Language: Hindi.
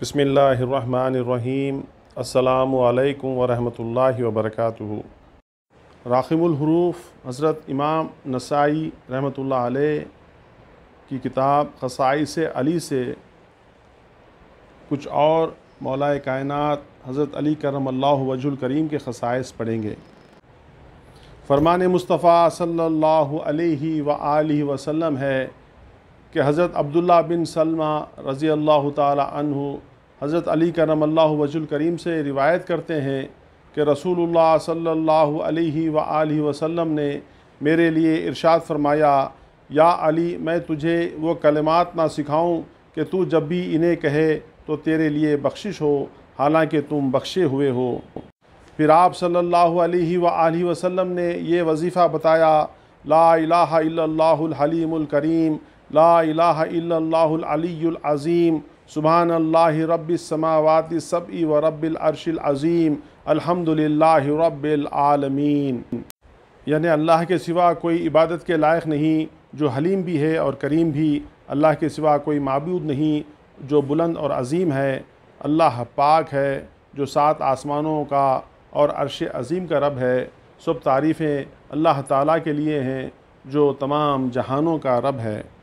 बसमीम् अल्लाम वरहमल वबरक राखिमुलहरूफ हज़रत इमाम नसाई रहमत की किताब खसाई से अली से कुछ और मौलाए कायनत हज़रत अली करम अल्लाह वजुल करीम के खसाइस पढ़ेंगे फरमान मुस्तफ़ा सल्लल्लाहु अलैहि व वसल्लम है कि हज़रत अब्दुल्ला बिन सलमा रज़ी अल्लाह तन हज़रत अली करम अल्लाह वजुल करीम से रिवायत करते हैं कि रसूलुल्लाह सल्लल्लाहु अलैहि वसल्लम ने मेरे लिए इरशाद फरमाया या अली मैं तुझे वो कलमात ना सिखाऊं कि तू जब भी इन्हें कहे तो तेरे लिए बख्शिश हो हालांकि तुम बख्शे हुए हो फिर आप सल्ला वसम ने यह वजीफ़ा बताया ला इलाहा करीम ला इलाहा सुबहान अल्लाह रबावाति सब व रबारशिल अज़ीम अलहमदिल्ला रबालमीन यानि अल्लाह के सिवा कोई इबादत के लायक नहीं जो हलीम भी है और करीम भी अल्लाह के सिवा कोई मबूद नहीं जो बुलंद और अज़ीम है अल्लाह पाक है जो सात आसमानों का और अरश अज़ीम का रब है सब तारीफ़ें अल्लाह ताला के लिए हैं जो तमाम जहानों का रब है